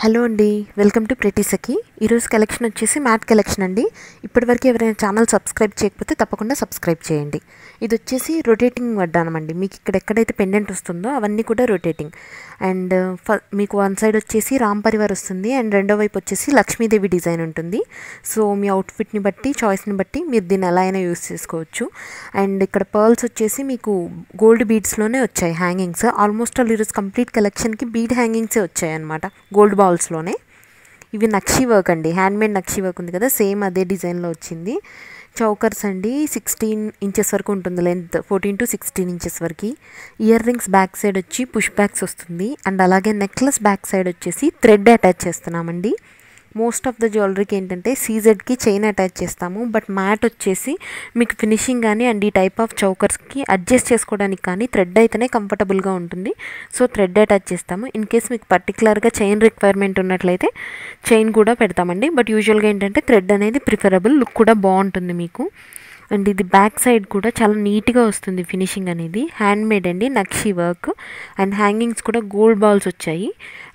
hello అండి welcome to ప్రెటీసకి ఈరోజు collection వచ్చేసి మ్యాట్ కలెక్షన్ అండి ఇప్పటివరకు ఎవరైనా ఛానల్ సబ్స్క్రైబ్ చేయకపోతే తప్పకుండా సబ్స్క్రైబ్ చేయండి ఇది వచ్చేసి రొటేటింగ్ వడ్డానం అండి మీకు ఇక్కడ ఎక్కడైతే పెండెంట్ వస్తుందో అవన్నీ కూడా రొటేటింగ్ అండ్ uh, మీకు వన్ సైడ్ వచ్చేసి రామ్ పరివార్ వస్తుంది అండ్ రెండో వైపు వచ్చేసి లక్ష్మీదేవి డిజైన్ ఉంటుంది సో మీ అవుట్ఫిట్ని బట్టి చాయిస్ని బట్టి మీరు దీన్ని ఎలా అయినా యూస్ చేసుకోవచ్చు అండ్ ఇక్కడ పర్ల్స్ వచ్చేసి మీకు గోల్డ్ బీడ్స్లోనే వచ్చాయి హ్యాంగింగ్స్ ఆల్మోస్ట్ ఆల్ ఈరోజు కంప్లీట్ కలెక్షన్కి బీడ్ హ్యాంగింగ్సే వచ్చాయి అనమాట గోల్డ్ ఫాల్స్లోనే ఇవి నక్షి వర్క్ అండి హ్యాండ్మేడ్ నక్షి వర్క్ ఉంది కదా సేమ్ అదే డిజైన్లో వచ్చింది చౌకర్స్ అండి సిక్స్టీన్ ఇంచెస్ వరకు ఉంటుంది length fourteen to sixteen inches వరకు ఇయర్ రింగ్స్ బ్యాక్ సైడ్ వచ్చి పుష్ బ్యాక్స్ వస్తుంది అండ్ అలాగే నెక్లెస్ బ్యాక్ సైడ్ వచ్చేసి థ్రెడ్ అటాచ్ చేస్తున్నామండి మోస్ట్ ఆఫ్ ద జ్యువెలరీకి ఏంటంటే సీజెడ్కి చైన్ అటాచ్ చేస్తాము బట్ మ్యాట్ వచ్చేసి మీకు ఫినిషింగ్ కానీ అండ్ ఈ టైప్ ఆఫ్ చౌకర్స్కి అడ్జస్ట్ చేసుకోవడానికి కానీ థ్రెడ్ అయితేనే కంఫర్టబుల్గా ఉంటుంది సో థ్రెడ్ అటాచ్ చేస్తాము ఇన్ కేస్ మీకు పర్టికులర్గా చైన్ రిక్వైర్మెంట్ ఉన్నట్లయితే చైన్ కూడా పెడతామండి బట్ యూజువల్గా ఏంటంటే థ్రెడ్ అనేది ప్రిఫరబుల్ లుక్ కూడా బాగుంటుంది మీకు అండ్ ఇది బ్యాక్ సైడ్ కూడా చాలా నీట్గా వస్తుంది ఫినిషింగ్ అనేది హ్యాండ్ మేడ్ అండి నక్షి వర్క్ అండ్ హ్యాంగింగ్స్ కూడా గోల్డ్ బాల్స్ వచ్చాయి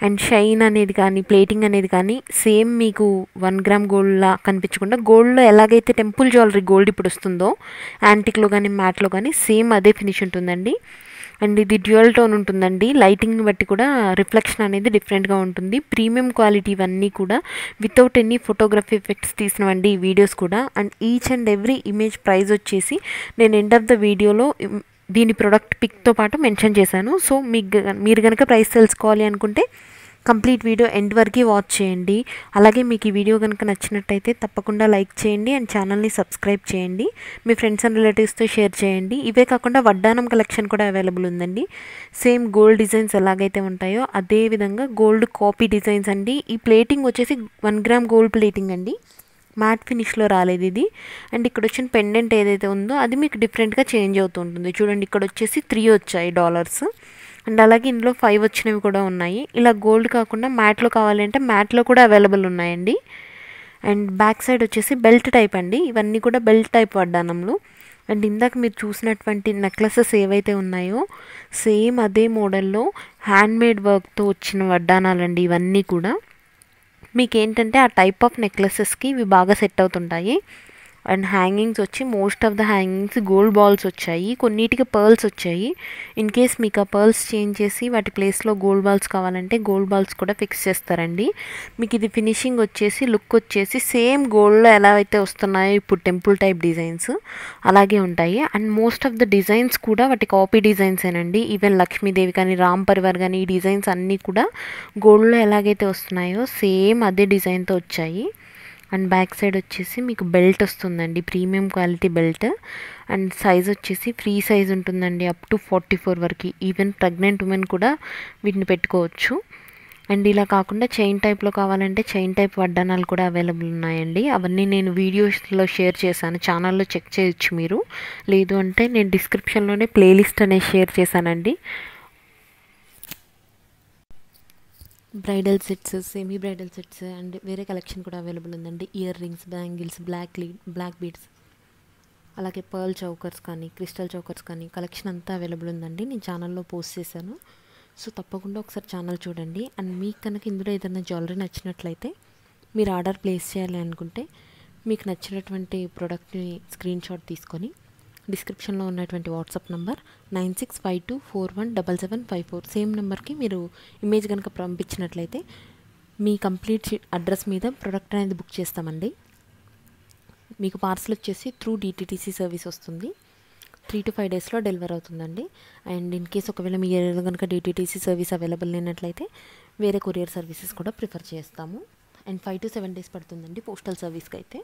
అండ్ షైన్ అనేది కానీ ప్లేటింగ్ అనేది కానీ సేమ్ మీకు వన్ గ్రామ్ గోల్డ్లా కనిపించకుండా గోల్డ్లో ఎలాగైతే టెంపుల్ జ్యువెలరీ గోల్డ్ ఇప్పుడు వస్తుందో యాంటిక్లో కానీ మ్యాట్లో కానీ సేమ్ అదే ఫినిష్ ఉంటుందండి అండ్ ఇది డ్యూయల్ టోన్ ఉంటుందండి లైటింగ్ని బట్టి కూడా రిఫ్లెక్షన్ అనేది డిఫరెంట్గా ఉంటుంది ప్రీమియం క్వాలిటీ ఇవన్నీ కూడా వితౌట్ ఎనీ ఫోటోగ్రఫీ ఎఫెక్ట్స్ తీసినవండి ఈ వీడియోస్ కూడా and each and every image price వచ్చేసి నేను ఎండ్ ఆఫ్ ద వీడియోలో దీని ప్రొడక్ట్ పిక్తో పాటు మెన్షన్ చేశాను సో మీకు మీరు కనుక ప్రైస్ తెలుసుకోవాలి అనుకుంటే కంప్లీట్ వీడియో ఎండ్ వరకు వాచ్ చేయండి అలాగే మీకు ఈ వీడియో కనుక నచ్చినట్టయితే తప్పకుండా లైక్ చేయండి అండ్ ఛానల్ని సబ్స్క్రైబ్ చేయండి మీ ఫ్రెండ్స్ అండ్ రిలేటివ్స్తో షేర్ చేయండి ఇవే కాకుండా వడ్డానం కలెక్షన్ కూడా అవైలబుల్ ఉందండి సేమ్ గోల్డ్ డిజైన్స్ ఎలాగైతే ఉంటాయో అదే విధంగా గోల్డ్ కాపీ డిజైన్స్ అండి ఈ ప్లేటింగ్ వచ్చేసి వన్ గ్రామ్ గోల్డ్ ప్లేటింగ్ అండి మ్యాట్ ఫినిష్లో రాలేదు ఇది అండ్ ఇక్కడ వచ్చిన పెండెంట్ ఏదైతే ఉందో అది మీకు డిఫరెంట్గా చేంజ్ అవుతూ ఉంటుంది చూడండి ఇక్కడ వచ్చేసి త్రీ వచ్చాయి డాలర్స్ అండ్ అలాగే ఇందులో ఫైవ్ వచ్చినవి కూడా ఉన్నాయి ఇలా గోల్డ్ కాకుండా మ్యాట్లో కావాలంటే మ్యాట్లో కూడా అవైలబుల్ ఉన్నాయండి అండ్ బ్యాక్ సైడ్ వచ్చేసి బెల్ట్ టైప్ అండి ఇవన్నీ కూడా బెల్ట్ టైప్ వడ్డానంలు అండ్ ఇందాక మీరు చూసినటువంటి నెక్లెసెస్ ఏవైతే ఉన్నాయో సేమ్ అదే మోడల్లో హ్యాండ్మేడ్ వర్క్తో వచ్చిన వడ్డానాలండి ఇవన్నీ కూడా మీకు ఏంటంటే ఆ టైప్ ఆఫ్ నెక్లెసెస్కి ఇవి బాగా సెట్ అవుతుంటాయి అండ్ హ్యాంగింగ్స్ వచ్చి most of the hangings gold balls వచ్చాయి కొన్నిటికి పర్ల్స్ వచ్చాయి ఇన్ కేస్ మీకు ఆ పర్ల్స్ చేంజ్ చేసి వాటి ప్లేస్లో గోల్డ్ బాల్స్ కావాలంటే గోల్డ్ బాల్స్ కూడా ఫిక్స్ చేస్తారండి మీకు ఇది ఫినిషింగ్ వచ్చేసి లుక్ వచ్చేసి సేమ్ గోల్డ్లో ఎలా అయితే వస్తున్నాయో ఇప్పుడు టెంపుల్ టైప్ డిజైన్స్ అలాగే ఉంటాయి and most of the designs కూడా వాటి కాపీ డిజైన్సేనండి ఈవెన్ లక్ష్మీదేవి కానీ రామ్ పరివార్ కానీ ఈ డిజైన్స్ అన్నీ కూడా గోల్డ్లో ఎలాగైతే వస్తున్నాయో సేమ్ అదే డిజైన్తో వచ్చాయి అండ్ బ్యాక్ సైడ్ వచ్చేసి మీకు బెల్ట్ వస్తుందండి premium quality belt and size వచ్చేసి ఫ్రీ సైజ్ ఉంటుందండి అప్ టు ఫార్టీ ఫోర్ వరకు ఈవెన్ ప్రెగ్నెంట్ ఉమెన్ కూడా వీటిని పెట్టుకోవచ్చు అండ్ ఇలా కాకుండా చైన్ టైప్లో కావాలంటే చైన్ టైప్ వడ్డానాలు కూడా అవైలబుల్ ఉన్నాయండి అవన్నీ నేను వీడియోస్లో షేర్ చేశాను ఛానల్లో చెక్ చేయొచ్చు మీరు లేదు అంటే నేను డిస్క్రిప్షన్లోనే ప్లేలిస్ట్ అనేది షేర్ చేశానండి bridal sets semi bridal sets and వేరే కలెక్షన్ కూడా అవైలబుల్ ఉందండి ఇయర్ రింగ్స్ బ్యాంగిల్స్ బ్లాక్ లీ బ్లాక్ బీడ్స్ అలాగే పర్ల్ చౌకర్స్ కానీ క్రిస్టల్ చౌకర్స్ కానీ కలెక్షన్ అంతా అవైలబుల్ ఉందండి నేను ఛానల్లో పోస్ట్ చేశాను సో తప్పకుండా ఒకసారి ఛానల్ చూడండి అండ్ మీకు కనుక ఇందులో ఏదైనా జ్యువెలరీ నచ్చినట్లయితే మీరు ఆర్డర్ ప్లేస్ చేయాలి అనుకుంటే మీకు నచ్చినటువంటి ప్రోడక్ట్ని స్క్రీన్ షాట్ తీసుకొని డిస్క్రిప్షన్లో ఉన్నటువంటి WhatsApp number nine six five two four one double seven five four same నెంబర్కి మీరు ఇమేజ్ కనుక పంపించినట్లయితే మీ కంప్లీట్ అడ్రస్ మీద ప్రొడక్ట్ అనేది బుక్ చేస్తామండి మీకు పార్సల్ వచ్చేసి త్రూ డిటీటీసీ సర్వీస్ వస్తుంది త్రీ టు ఫైవ్ డేస్లో డెలివర్ అవుతుందండి అండ్ ఇన్ కేస్ ఒకవేళ మీ ఏరియాలో కనుక డిటీటీసీ సర్వీస్ అవైలబుల్ లేనట్లయితే వేరే కొరియర్ సర్వీసెస్ కూడా ప్రిఫర్ చేస్తాము and five to seven days పడుతుందండి పోస్టల్ సర్వీస్కి అయితే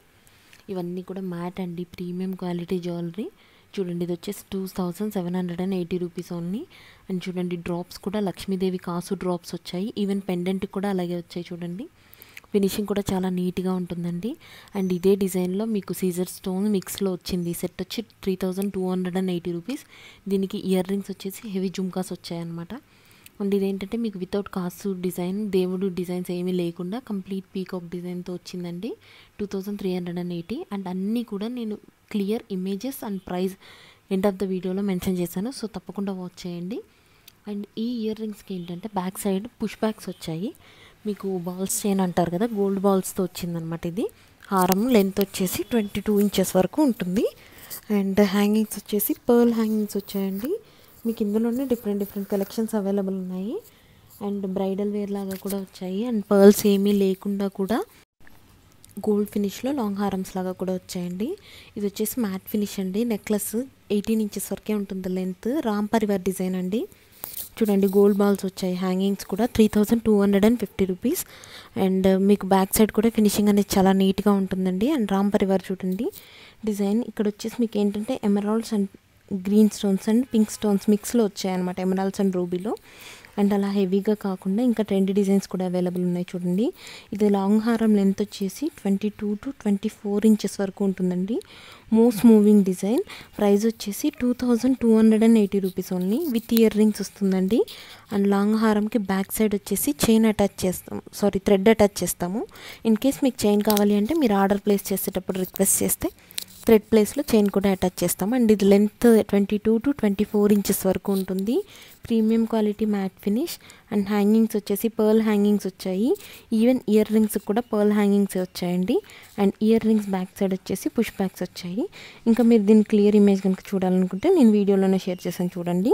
ఇవన్నీ కూడా మ్యాట్ అండి ప్రీమియం క్వాలిటీ జ్యువెలరీ చూడండి ఇది వచ్చేసి two thousand seven hundred and eighty rupees only and చూడండి డ్రాప్స్ కూడా లక్ష్మీదేవి కాసు డ్రాప్స్ వచ్చాయి ఈవెన్ పెండెంట్ కూడా అలాగే వచ్చాయి చూడండి ఫినిషింగ్ కూడా చాలా నీట్గా ఉంటుందండి అండ్ ఇదే డిజైన్లో మీకు సీజర్ స్టోన్ మిక్స్లో వచ్చింది సెట్ వచ్చి three thousand two hundred and eighty rupees దీనికి ఇయర్ రింగ్స్ వచ్చేసి హెవీ జుమ్కాస్ వచ్చాయన్నమాట అండ్ ఇదేంటంటే మీకు వితౌట్ కాస్ట్ డిజైన్ దేవుడు డిజైన్స్ ఏమీ లేకుండా కంప్లీట్ పీకాక్ డిజైన్తో వచ్చిందండి two thousand three hundred and eighty and అన్నీ కూడా నేను clear images and price end of the వీడియోలో మెన్షన్ చేశాను సో తప్పకుండా వాచ్ చేయండి అండ్ ఈ ఇయర్ రింగ్స్కి ఏంటంటే బ్యాక్ సైడ్ పుష్ బ్యాక్స్ వచ్చాయి మీకు బాల్స్ చైన్ అంటారు కదా గోల్డ్ బాల్స్తో వచ్చిందనమాట ఇది హారం లెంత్ వచ్చేసి ట్వంటీ టూ ఇంచెస్ వరకు ఉంటుంది అండ్ హ్యాంగింగ్స్ వచ్చేసి పర్ల్ హ్యాంగింగ్స్ వచ్చాయండి మీకు ఇందులోనే డిఫరెంట్ డిఫరెంట్ కలెక్షన్స్ అవైలబుల్ ఉన్నాయి అండ్ బ్రైడల్ వేర్ లాగా కూడా వచ్చాయి అండ్ పర్ల్స్ ఏమీ లేకుండా కూడా గోల్డ్ ఫినిష్లో లాంగ్ హారమ్స్ లాగా కూడా వచ్చాయండి ఇది వచ్చేసి మ్యాట్ ఫినిష్ అండి నెక్లెస్ ఎయిటీన్ ఇంచెస్ వరకే ఉంటుంది లెంత్ రామ్ పరివార్ డిజైన్ అండి చూడండి గోల్డ్ బాల్స్ వచ్చాయి హ్యాంగింగ్స్ కూడా three thousand two hundred and fifty rupees and మీకు బ్యాక్ సైడ్ కూడా ఫినిషింగ్ అనేది చాలా నీట్గా ఉంటుందండి అండ్ రామ్ పరివార్ చూడండి డిజైన్ ఇక్కడ వచ్చేసి మీకు ఏంటంటే emeralds and green stones and pink stones మిక్స్లో వచ్చాయన్నమాట ఎమరాల్స్ అండ్ రూబీలో అండ్ అలా హెవీగా కాకుండా ఇంకా ట్రెండీ డిజైన్స్ కూడా అవైలబుల్ ఉన్నాయి చూడండి ఇది లాంగ్ హారం లెంత్ వచ్చేసి twenty two to twenty four inches వరకు ఉంటుందండి మోస్ట్ మూవింగ్ డిజైన్ ప్రైస్ వచ్చేసి two thousand two hundred and eighty rupees only with year rings వస్తుందండి అండ్ లాంగ్ హారంకి బ్యాక్ సైడ్ వచ్చేసి చైన్ అటాచ్ చేస్తాం సారీ థ్రెడ్ అటాచ్ చేస్తాము in case మీకు chain కావాలి అంటే మీరు ఆర్డర్ ప్లేస్ చేసేటప్పుడు రిక్వెస్ట్ చేస్తే థ్రెడ్ ప్లేస్లో చైన్ కూడా అటాచ్ చేస్తాం అండ్ ఇది length twenty two to twenty four inches వరకు ఉంటుంది premium quality matte finish and hangings వచ్చేసి పర్ల్ హ్యాంగింగ్స్ వచ్చాయి ఈవెన్ ఇయర్ రింగ్స్ కూడా పర్ల్ హ్యాంగింగ్స్ వచ్చాయండి and ear rings back side వచ్చేసి పుష్ బ్యాక్స్ వచ్చాయి ఇంకా మీరు దీన్ని క్లియర్ ఇమేజ్ కనుక చూడాలనుకుంటే నేను వీడియోలోనే షేర్ చేశాను చూడండి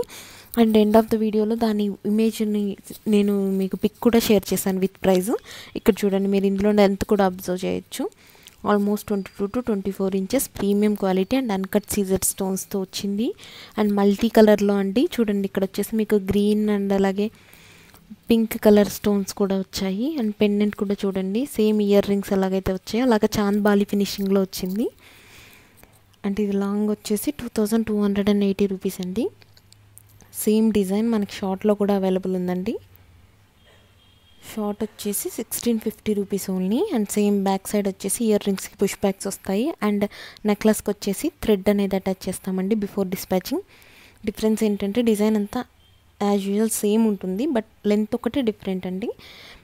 అండ్ ఎండ్ ఆఫ్ ద వీడియోలో దాని ఇమేజ్ని నేను మీకు పిక్ కూడా షేర్ చేశాను విత్ ప్రైజ్ ఇక్కడ చూడండి మీరు ఇందులో లెంత్ కూడా అబ్జర్వ్ చేయొచ్చు almost twenty two to twenty four inches premium quality and uncut CZ స్టోన్స్తో వచ్చింది అండ్ మల్టీ కలర్లో అండి చూడండి ఇక్కడ వచ్చేసి మీకు గ్రీన్ అండ్ అలాగే పింక్ కలర్ స్టోన్స్ కూడా వచ్చాయి అండ్ పెండెంట్ కూడా చూడండి సేమ్ ఇయర్ రింగ్స్ ఎలాగైతే వచ్చాయో అలాగే చాంద్ బాలి ఫినిషింగ్లో వచ్చింది అండ్ ఇది లాంగ్ వచ్చేసి two thousand two hundred and eighty rupees అండి సేమ్ డిజైన్ మనకి షార్ట్లో కూడా అవైలబుల్ ఉందండి షార్ట్ వచ్చేసి sixteen fifty rupees only and same back side వచ్చేసి ఇయర్ రింగ్స్కి పుష్ బ్యాక్స్ వస్తాయి అండ్ నెక్లెస్కి వచ్చేసి థ్రెడ్ అనేది అటాచ్ చేస్తామండి బిఫోర్ డిస్పాచింగ్ డిఫరెన్స్ ఏంటంటే డిజైన్ అంతా యాజ్ యూజువల్ సేమ్ ఉంటుంది బట్ లెంత్ ఒకటే డిఫరెంట్ అండి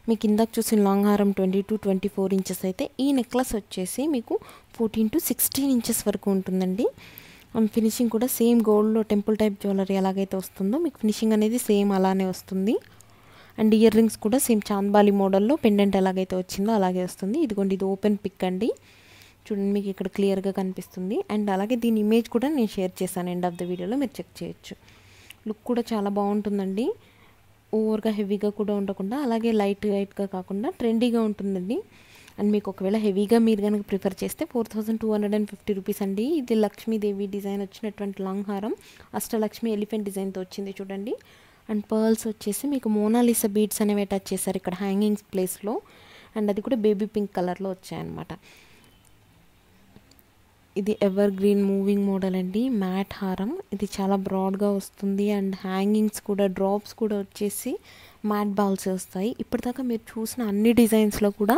మీకు ఇందాక చూసిన లాంగ్ హారం twenty to twenty four inches అయితే ఈ నెక్లెస్ వచ్చేసి మీకు ఫోర్టీన్ టు సిక్స్టీన్ ఇంచెస్ వరకు ఉంటుందండి అండ్ um, ఫినిషింగ్ కూడా సేమ్ గోల్డ్లో టెంపుల్ టైప్ జ్యువెలరీ ఎలాగైతే వస్తుందో మీకు ఫినిషింగ్ అనేది సేమ్ అలానే వస్తుంది అండ్ ఇయర్ రింగ్స్ కూడా సేమ్ చాందబాలి మోడల్లో పెండెంట్ ఎలాగైతే వచ్చిందో అలాగే వస్తుంది ఇదిగోండి ఇది ఓపెన్ పిక్ అండి చూడండి మీకు ఇక్కడ క్లియర్గా కనిపిస్తుంది అండ్ అలాగే దీని ఇమేజ్ కూడా నేను షేర్ చేశాను ఎండ్ ఆఫ్ ద వీడియోలో మీరు చెక్ చేయొచ్చు లుక్ కూడా చాలా బాగుంటుందండి ఓవర్గా హెవీగా కూడా ఉండకుండా అలాగే లైట్ లైట్గా కాకుండా ట్రెండీగా ఉంటుందండి అండ్ మీకు ఒకవేళ హెవీగా మీరు కనుక ప్రిఫర్ చేస్తే four thousand two hundred and fifty rupees అండి ఇది లక్ష్మీదేవి డిజైన్ వచ్చినటువంటి లాంగ్ హారం అష్టలక్ష్మి ఎలిఫెంట్ డిజైన్తో వచ్చింది చూడండి అండ్ పర్ల్స్ వచ్చేసి మీకు మోనాలిసా బీడ్స్ అనేవి టచ్ చేశారు ఇక్కడ హ్యాంగింగ్స్ ప్లేస్లో అండ్ అది కూడా బేబీ పింక్ కలర్లో వచ్చాయన్నమాట ఇది ఎవర్ గ్రీన్ మూవింగ్ మోడల్ అండి మ్యాట్ హారం ఇది చాలా బ్రాడ్గా వస్తుంది అండ్ హ్యాంగింగ్స్ కూడా డ్రాప్స్ కూడా వచ్చేసి మ్యాట్ బాల్స్ వస్తాయి ఇప్పటిదాకా మీరు చూసిన అన్ని డిజైన్స్లో కూడా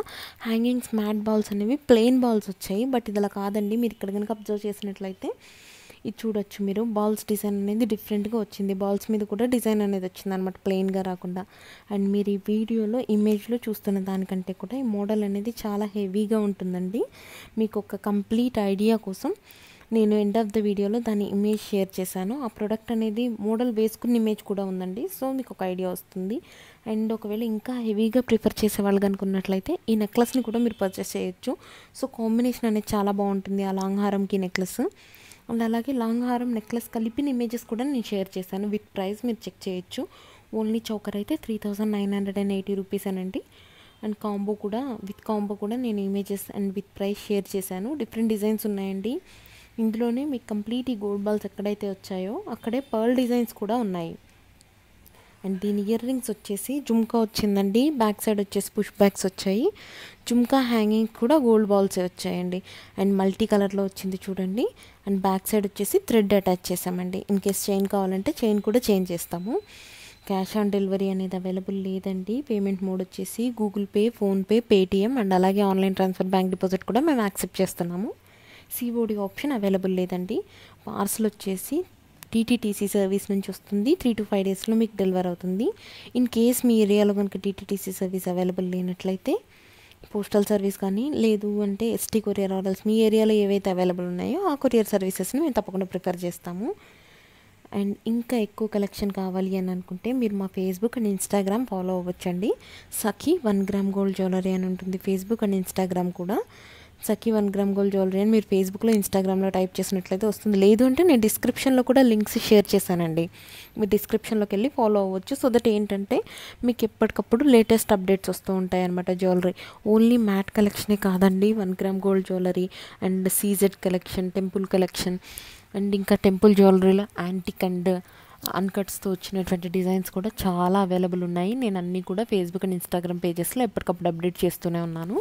హ్యాంగింగ్స్ మ్యాట్ బాల్స్ అనేవి ప్లెయిన్ బాల్స్ వచ్చాయి బట్ ఇది అలా కాదండి మీరు ఇక్కడ కనుక అబ్జర్వ్ చేసినట్లయితే ఇది చూడొచ్చు మీరు బాల్స్ డిజైన్ అనేది డిఫరెంట్గా వచ్చింది బాల్స్ మీద కూడా డిజైన్ అనేది వచ్చింది అనమాట ప్లెయిన్గా రాకుండా అండ్ మీరు ఈ వీడియోలో ఇమేజ్లో చూస్తున్న దానికంటే కూడా ఈ మోడల్ అనేది చాలా హెవీగా ఉంటుందండి మీకు ఒక కంప్లీట్ ఐడియా కోసం నేను ఎండ్ ఆఫ్ ద వీడియోలో దాని ఇమేజ్ షేర్ చేశాను ఆ ప్రోడక్ట్ అనేది మోడల్ వేసుకున్న ఇమేజ్ కూడా ఉందండి సో మీకు ఒక ఐడియా వస్తుంది అండ్ ఒకవేళ ఇంకా హెవీగా ప్రిఫర్ చేసే వాళ్ళు కనుకున్నట్లయితే ఈ నెక్లెస్ని కూడా మీరు పర్చేస్ చేయొచ్చు సో కాంబినేషన్ అనేది చాలా బాగుంటుంది ఆ లాంగ్ హారంకి నెక్లెస్ అండ్ అలాగే లాంగ్ హారం నెక్లెస్ కలిపిన ఇమేజెస్ కూడా నేను షేర్ చేశాను విత్ ప్రైస్ మీరు చెక్ చేయొచ్చు ఓన్లీ చౌకర్ అయితే three thousand nine hundred and eighty rupees అనండి అండ్ కాంబో కూడా విత్ కాంబో కూడా నేను images and with price share చేశాను డిఫరెంట్ డిజైన్స్ ఉన్నాయండి ఇందులోనే మీకు కంప్లీట్ ఈ గోల్డ్ బాల్స్ ఎక్కడైతే వచ్చాయో అక్కడే పర్ల్ డిజైన్స్ కూడా ఉన్నాయి అండ్ దీని ఇయర్ రింగ్స్ వచ్చేసి జుమ్కా వచ్చిందండి బ్యాక్ సైడ్ వచ్చేసి పుష్ బ్యాగ్స్ వచ్చాయి జుమ్కా హ్యాంగింగ్ కూడా గోల్డ్ బాల్స్ వచ్చాయండి అండ్ మల్టీ కలర్లో వచ్చింది చూడండి అండ్ బ్యాక్ సైడ్ వచ్చేసి థ్రెడ్ అటాచ్ చేసామండి ఇన్ కేస్ చైన్ కావాలంటే చైన్ కూడా చేంజ్ చేస్తాము క్యాష్ ఆన్ డెలివరీ అనేది అవైలబుల్ లేదండి పేమెంట్ మోడ్ వచ్చేసి Google Pay PhonePe Paytm and అలాగే ఆన్లైన్ ట్రాన్స్ఫర్ బ్యాంక్ డిపాజిట్ కూడా మేము యాక్సెప్ట్ చేస్తున్నాము సిఓడి ఆప్షన్ అవైలబుల్ లేదండి పార్సల్ వచ్చేసి టీటీటీసీ సర్వీస్ నుంచి వస్తుంది త్రీ టు ఫైవ్ డేస్లో మీకు డెలివర్ అవుతుంది ఇన్ కేస్ మీ ఏరియాలో కనుక టీటీటీసీ సర్వీస్ అవైలబుల్ లేనట్లయితే పోస్టల్ సర్వీస్ కానీ లేదు అంటే ఎస్టీ కొరియర్ ఆర్డర్స్ మీ ఏరియాలో ఏవైతే అవైలబుల్ ఉన్నాయో ఆ కొరియర్ సర్వీసెస్ని మేము తప్పకుండా ప్రిఫర్ చేస్తాము అండ్ ఇంకా ఎక్కువ కలెక్షన్ కావాలి అని అనుకుంటే మీరు మా ఫేస్బుక్ అండ్ ఇన్స్టాగ్రామ్ ఫాలో అవ్వచ్చండి Sakhi one gram gold jewellery అని ఉంటుంది ఫేస్బుక్ అండ్ ఇన్స్టాగ్రామ్ కూడా Sakhi one gram gold jewellery అని మీరు ఫేస్బుక్లో ఇన్స్టాగ్రామ్లో టైప్ చేసినట్లయితే వస్తుంది లేదు అంటే నేను డిస్క్రిప్షన్లో కూడా లింక్స్ షేర్ చేశానండి మీరు డిస్క్రిప్షన్లోకి వెళ్ళి ఫాలో అవ్వచ్చు సో దట్ ఏంటంటే మీకు ఎప్పటికప్పుడు లేటెస్ట్ అప్డేట్స్ వస్తూ ఉంటాయి అనమాట జ్యువెలరీ ఓన్లీ మ్యాట్ కలెక్షనే కాదండి one gram gold jewellery and CZ collection temple collection and ఇంకా టెంపుల్ జ్యువెలరీలో యాంటిక్ అండ్ అన్కట్స్తో వచ్చినటువంటి డిజైన్స్ కూడా చాలా అవైలబుల్ ఉన్నాయి నేను అన్నీ కూడా ఫేస్బుక్ అండ్ ఇన్స్టాగ్రామ్ పేజెస్లో ఎప్పటికప్పుడు అప్డేట్ చేస్తూనే ఉన్నాను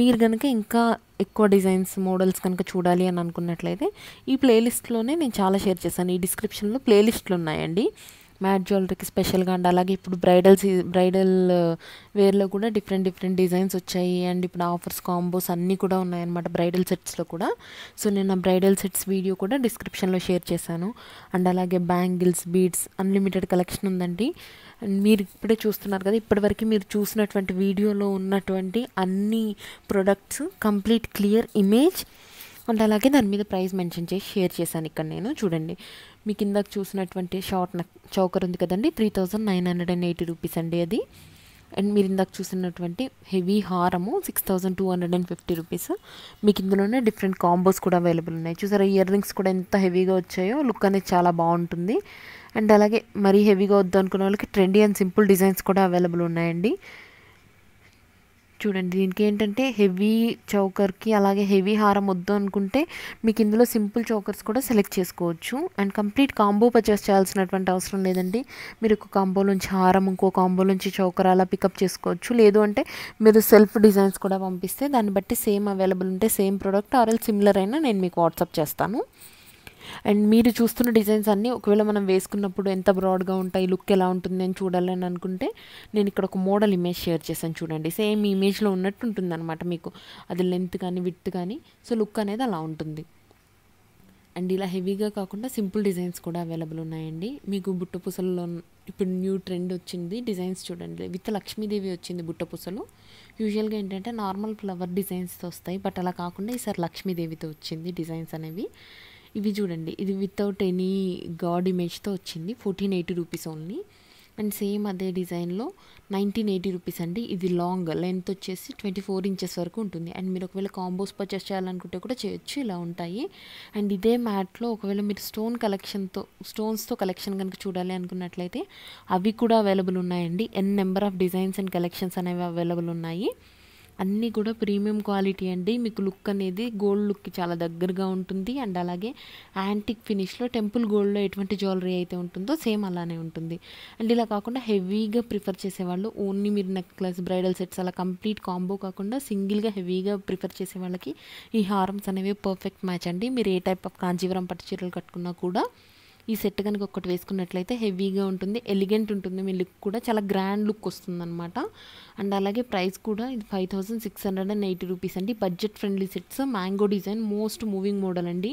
మీరు కనుక ఇంకా ఎక్కువ డిజైన్స్ మోడల్స్ కనుక చూడాలి అని అనుకున్నట్లయితే ఈ ప్లేలిస్ట్లోనే నేను చాలా షేర్ చేశాను ఈ డిస్క్రిప్షన్లో ప్లేలిస్ట్లు ఉన్నాయండి మ్యాట్ జ్యువెలరీకి స్పెషల్గా అండ్ అలాగే ఇప్పుడు బ్రైడల్ సీ బ్రైడల్ వేర్లో కూడా డిఫరెంట్ డిఫరెంట్ డిజైన్స్ వచ్చాయి అండ్ ఇప్పుడు ఆఫర్స్ కాంబోస్ అన్నీ కూడా ఉన్నాయన్నమాట బ్రైడల్ సెట్స్లో కూడా సో నేను ఆ బ్రైడల్ సెట్స్ వీడియో కూడా డిస్క్రిప్షన్లో షేర్ చేశాను అండ్ అలాగే బ్యాంగిల్స్ బీడ్స్ అన్లిమిటెడ్ కలెక్షన్ ఉందండి మీరు ఇప్పుడే చూస్తున్నారు కదా ఇప్పటివరకు మీరు చూసినటువంటి వీడియోలో ఉన్నటువంటి అన్ని products complete clear image and అలాగే దాని మీద ప్రైస్ మెన్షన్ చేసి షేర్ చేశాను ఇక్కడ నేను చూడండి మీ కిందకు చూసినటువంటి షార్ట్ చౌకర్ ఉంది కదండి three thousand nine hundred and eighty rupees అండి అది అండ్ మీరు ఇందాక చూసినటువంటి హెవీ హారము six thousand two hundred and fifty rupees మీకు ఇందులోనే డిఫరెంట్ కాంబోస్ కూడా అవైలబుల్ ఉన్నాయి చూసారా ఇయర్ రింగ్స్ కూడా ఎంత హెవీగా వచ్చాయో లుక్ అనేది చాలా బాగుంటుంది అండ్ అలాగే మరీ హెవీగా వద్దు అనుకున్న వాళ్ళకి ట్రెండీ అండ్ సింపుల్ డిజైన్స్ కూడా అవైలబుల్ ఉన్నాయండి చూడండి దీనికి ఏంటంటే హెవీ చౌకర్కి అలాగే హెవీ హారం వద్దు అనుకుంటే మీకు ఇందులో సింపుల్ చౌకర్స్ కూడా సెలెక్ట్ చేసుకోవచ్చు అండ్ కంప్లీట్ కాంబో పర్చేస్ చేయాల్సినటువంటి అవసరం లేదండి మీరు ఒక కాంబో నుంచి హారం ఇంకో కాంబో నుంచి చౌకర్ అలా పికప్ చేసుకోవచ్చు లేదు అంటే మీరు సెల్ఫ్ డిజైన్స్ కూడా పంపిస్తే దాన్ని బట్టి సేమ్ అవైలబుల్ ఉంటే సేమ్ ప్రోడక్ట్ ఆర్ సిమిలర్ అయినా నేను మీకు వాట్సాప్ చేస్తాను అండ్ మీరు చూస్తున్న డిజైన్స్ అన్నీ ఒకవేళ మనం వేసుకున్నప్పుడు ఎంత బ్రాడ్గా ఉంటాయి లుక్ ఎలా ఉంటుంది అని చూడాలని అనుకుంటే నేను ఇక్కడ ఒక మోడల్ ఇమేజ్ షేర్ చేశాను చూడండి సేమ్ ఇమేజ్లో ఉన్నట్టు ఉంటుంది అనమాట మీకు అది లెంత్ కానీ విత్ కానీ సో లుక్ అనేది అలా ఉంటుంది అండ్ ఇలా హెవీగా కాకుండా సింపుల్ డిజైన్స్ కూడా అవైలబుల్ ఉన్నాయండి మీకు బుట్టపూసలలో ఇప్పుడు న్యూ ట్రెండ్ వచ్చింది డిజైన్స్ చూడండి విత్ లక్ష్మీదేవి వచ్చింది బుట్టపూసలు యూజువల్గా ఏంటంటే నార్మల్ ఫ్లవర్ డిజైన్స్తో వస్తాయి బట్ అలా కాకుండా ఈసారి లక్ష్మీదేవితో వచ్చింది డిజైన్స్ అనేవి ఇవి చూడండి ఇది వితౌట్ ఎనీ గాడ్ ఇమేజ్తో వచ్చింది fourteen eighty rupees only and same అదే డిజైన్లో నైన్టీన్ ఎయిటీ రూపీస్ అండి ఇది లాంగ్ లెంత్ వచ్చేసి ట్వంటీ ఫోర్ ఇంచెస్ వరకు ఉంటుంది అండ్ మీరు ఒకవేళ కాంబోస్ పర్చేస్ చేయాలనుకుంటే కూడా చేయొచ్చు ఇలా ఉంటాయి అండ్ ఇదే మ్యాట్లో ఒకవేళ మీరు స్టోన్ కలెక్షన్తో స్టోన్స్తో కలెక్షన్ కనుక చూడాలి అనుకున్నట్లయితే అవి కూడా అవైలబుల్ ఉన్నాయండి n number of designs and collections అనేవి అవైలబుల్ ఉన్నాయి అన్నీ కూడా ప్రీమియం క్వాలిటీ అండి మీకు లుక్ అనేది గోల్డ్ లుక్కి చాలా దగ్గరగా ఉంటుంది అండ్ అలాగే యాంటిక్ ఫినిష్లో టెంపుల్ గోల్డ్లో ఎటువంటి జ్యువెలరీ అయితే ఉంటుందో సేమ్ అలానే ఉంటుంది అండ్ ఇలా కాకుండా హెవీగా ప్రిఫర్ చేసేవాళ్ళు ఓన్లీ మీరు నెక్లెస్ బ్రైడల్ సెట్స్ అలా కంప్లీట్ కాంబో కాకుండా సింగిల్గా హెవీగా ప్రిఫర్ చేసే వాళ్ళకి ఈ హారమ్స్ అనేవి పర్ఫెక్ట్ మ్యాచ్ అండి మీరు ఏ టైప్ ఆఫ్ కాంజీవరం పట్టు చీరలు కట్టుకున్నా కూడా ఈ సెట్ కనుక ఒకటి వేసుకున్నట్లయితే హెవీగా ఉంటుంది ఎలిగెంట్ ఉంటుంది మీ లుక్ కూడా చాలా గ్రాండ్ లుక్ వస్తుంది అనమాట అండ్ అలాగే ప్రైస్ కూడా ఇది five thousand six hundred and eighty rupees అండి budget friendly sets mango design most moving model అండి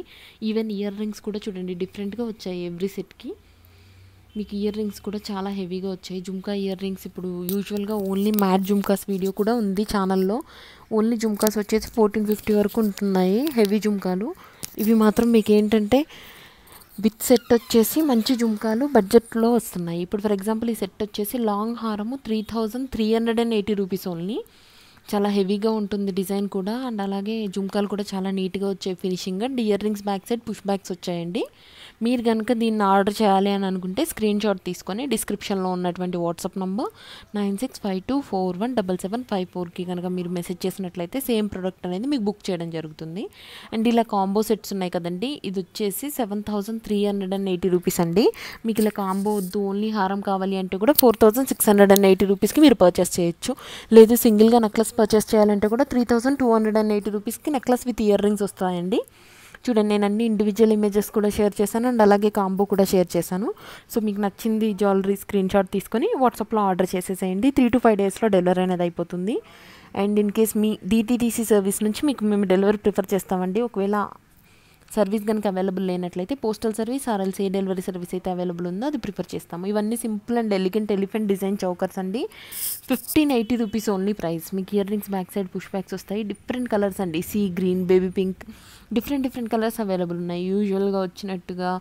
ఈవెన్ ఇయర్ రింగ్స్ కూడా చూడండి డిఫరెంట్గా వచ్చాయి ఎవ్రీ సెట్కి మీకు ఇయర్ రింగ్స్ కూడా చాలా హెవీగా వచ్చాయి జుమ్కా ఇయర్ రింగ్స్ ఇప్పుడు యూజువల్గా ఓన్లీ మ్యాట్ జుమ్కాస్ వీడియో కూడా ఉంది ఛానల్లో ఓన్లీ జుమ్కాస్ వచ్చేసి ఫోర్టీన్ ఫిఫ్టీ వరకు ఉంటున్నాయి హెవీ జుమ్కాలు ఇవి మాత్రం మీకు ఏంటంటే విత్ సెట్ వచ్చేసి మంచి జుంకాలు బడ్జెట్లో వస్తున్నాయి ఇప్పుడు ఫర్ ఎగ్జాంపుల్ ఈ సెట్ వచ్చేసి లాంగ్ హారము three thousand three hundred and eighty rupees only చాలా హెవీగా ఉంటుంది డిజైన్ కూడా అండ్ అలాగే జుంకాలు కూడా చాలా నీట్గా వచ్చాయి ఫినిషింగ్గా earrings back side push backs వచ్చాయండి మీరు కనుక దీన్ని ఆర్డర్ చేయాలి అని అనుకుంటే స్క్రీన్ షాట్ తీసుకొని డిస్క్రిప్షన్లో ఉన్నటువంటి WhatsApp number nine six five two four one double seven five ఫోర్కి కనుక మీరు మెసేజ్ చేసినట్లయితే సేమ్ ప్రోడక్ట్ అనేది మీకు బుక్ చేయడం జరుగుతుంది అండ్ ఇలా కాంబో సెట్స్ ఉన్నాయి కదండి ఇది వచ్చేసి seven thousand three hundred and eighty rupees అండి మీకు ఇలా కాంబో వద్దు ఓన్లీ హారం కావాలి అంటే కూడా four thousand six hundred and eighty రూపీస్కి మీరు పర్చేస్ చేయొచ్చు లేదు సింగిల్గా నెక్లెస్ పర్చేస్ చేయాలంటే కూడా three thousand two hundred and eighty రూపీస్కి నెక్లెస్ విత్ ఇయర్ రింగ్స్ వస్తాయండి చూడండి నేను అన్ని ఇండివిజువల్ ఇమేజెస్ కూడా షేర్ చేశాను అండ్ అలాగే కాంబో కూడా షేర్ చేశాను సో మీకు నచ్చింది జ్యువెలరీ స్క్రీన్ షాట్ తీసుకొని వాట్సాప్లో ఆర్డర్ చేసేసేయండి త్రీ టు ఫైవ్ డేస్లో డెలివరీ అనేది అయిపోతుంది అండ్ ఇన్ కేస్ మీ డిటీటీసీ సర్వీస్ నుంచి మీకు మేము డెలివరీ ప్రిఫర్ చేస్తామండి ఒకవేళ సర్వీస్ కనుక అవైలబుల్ లేనట్లయితే postal service RLC delivery service అయితే అవైలబుల్ ఉందో అది ప్రిఫర్ చేస్తాము ఇవన్నీ simple and elegant elephant design chokers అండి fifteen eighty rupees only price మీకు ear rings back side push backs వస్తాయి డిఫరెంట్ కలర్స్ అండి see green baby pink different different colours available ఉన్నాయి యూజువల్గా వచ్చినట్టుగా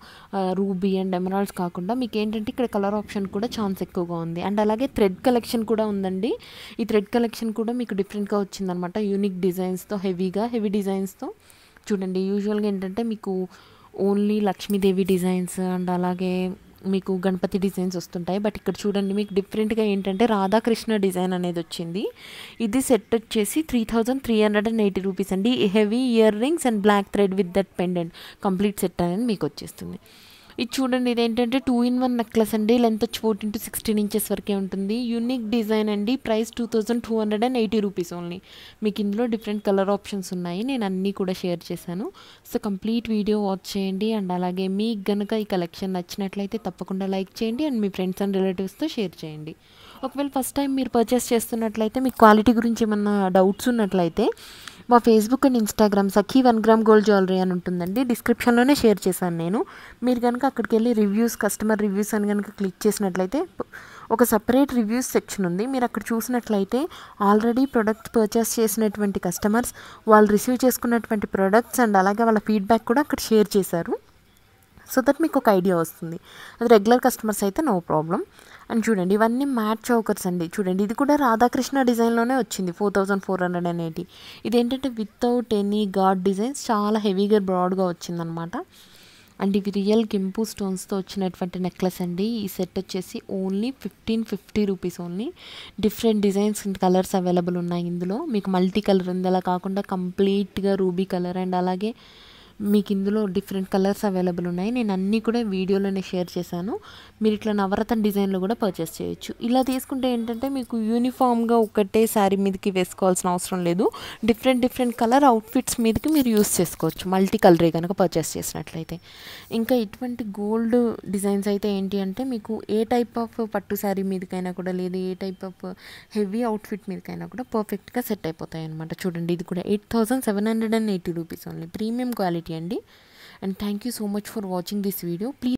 రూబీ అండ్ ఎమరాల్డ్స్ కాకుండా మీకు ఏంటంటే ఇక్కడ కలర్ ఆప్షన్ కూడా ఛాన్స్ ఎక్కువగా ఉంది అండ్ అలాగే థ్రెడ్ కలెక్షన్ కూడా ఉందండి ఈ థ్రెడ్ కలెక్షన్ కూడా మీకు డిఫరెంట్గా వచ్చిందనమాట యూనిక్ డిజైన్స్తో హెవీగా హెవీ డిజైన్స్తో చూడండి యూజువల్గా ఏంటంటే మీకు ఓన్లీ లక్ష్మీదేవి డిజైన్స్ అండ్ అలాగే మీకు గణపతి డిజైన్స్ వస్తుంటాయి బట్ ఇక్కడ చూడండి మీకు డిఫరెంట్గా ఏంటంటే రాధాకృష్ణ డిజైన్ అనేది వచ్చింది ఇది సెట్ వచ్చేసి three thousand three hundred and eighty rupees అండి heavy earrings and black thread with that pendant complete set అనేది మీకు వచ్చేస్తుంది ఇది చూడండి ఇది ఏంటంటే టూ ఇన్ వన్ నెక్లెస్ అండి లెంత్ వచ్చి ఫోర్టీన్ టు సిక్స్టీన్ ఇంచెస్ వరకే ఉంటుంది యూనిక్ డిజైన్ అండి price two thousand two hundred and eighty rupees only మీకు ఇందులో డిఫరెంట్ కలర్ ఆప్షన్స్ ఉన్నాయి నేను అన్నీ కూడా షేర్ చేశాను సో కంప్లీట్ వీడియో వాచ్ చేయండి అండ్ అలాగే మీకు గనక ఈ కలెక్షన్ నచ్చినట్లయితే తప్పకుండా లైక్ చేయండి అండ్ మీ ఫ్రెండ్స్ అండ్ రిలేటివ్స్తో షేర్ చేయండి ఒకవేళ ఫస్ట్ టైం మీరు పర్చేస్ చేస్తున్నట్లయితే మీ క్వాలిటీ గురించి ఏమన్నా డౌట్స్ ఉన్నట్లయితే మా Facebook and Instagram Sakhi one gram gold jewellery అని ఉంటుందండి డిస్క్రిప్షన్లోనే షేర్ చేశాను నేను మీరు కనుక అక్కడికి వెళ్ళి రివ్యూస్ కస్టమర్ రివ్యూస్ అని కనుక క్లిక్ చేసినట్లయితే ఒక సపరేట్ రివ్యూస్ సెక్షన్ ఉంది మీరు అక్కడ చూసినట్లయితే ఆల్రెడీ ప్రొడక్ట్ పర్చేస్ చేసినటువంటి కస్టమర్స్ వాళ్ళు రిసీవ్ చేసుకున్నటువంటి ప్రొడక్ట్స్ అండ్ అలాగే వాళ్ళ ఫీడ్బ్యాక్ కూడా అక్కడ షేర్ చేశారు సో దట్ మీకు ఒక ఐడియా వస్తుంది అది రెగ్యులర్ కస్టమర్స్ అయితే నో ప్రాబ్లం అండ్ చూడండి ఇవన్నీ మ్యాట్ చౌకర్స్ అండి చూడండి ఇది కూడా రాధాకృష్ణ డిజైన్లోనే వచ్చింది four thousand four hundred and eighty ఏంటంటే వితౌట్ ఎనీ గాడ్ డిజైన్స్ చాలా హెవీగా బ్రాడ్గా వచ్చిందనమాట అండ్ ఇవి రియల్ గింపు స్టోన్స్తో వచ్చినటువంటి నెక్లెస్ అండి ఈ సెట్ వచ్చేసి only fifteen fifty rupees only different designs and colours available ఉన్నాయి ఇందులో మీకు మల్టీ కలర్ ఉంది అలా కాకుండా కంప్లీట్గా రూబీ కలర్ అండ్ అలాగే మీకు ఇందులో డిఫరెంట్ కలర్స్ అవైలబుల్ ఉన్నాయి నేను అన్నీ కూడా వీడియోలోనే షేర్ చేశాను మీరు ఇట్లా నవరత్న డిజైన్లో కూడా పర్చేస్ చేయొచ్చు ఇలా తీసుకుంటే ఏంటంటే మీకు యూనిఫామ్గా ఒకటే శారీ మీదకి వేసుకోవాల్సిన అవసరం లేదు డిఫరెంట్ డిఫరెంట్ కలర్ అవుట్ఫిట్స్ మీదకి మీరు యూస్ చేసుకోవచ్చు మల్టీ కలరే కనుక పర్చేస్ చేసినట్లయితే ఇంకా ఇటువంటి గోల్డ్ డిజైన్స్ అయితే ఏంటి అంటే మీకు ఏ టైప్ ఆఫ్ పట్టు శారీ మీదకైనా కూడా లేదు a type of heavy outfit మీదకైనా కూడా పర్ఫెక్ట్గా సెట్ అయిపోతాయి అనమాట చూడండి ఇది కూడా eight thousand seven hundred and eighty rupees only premium quality చేయండి and thank you so much for watching this video please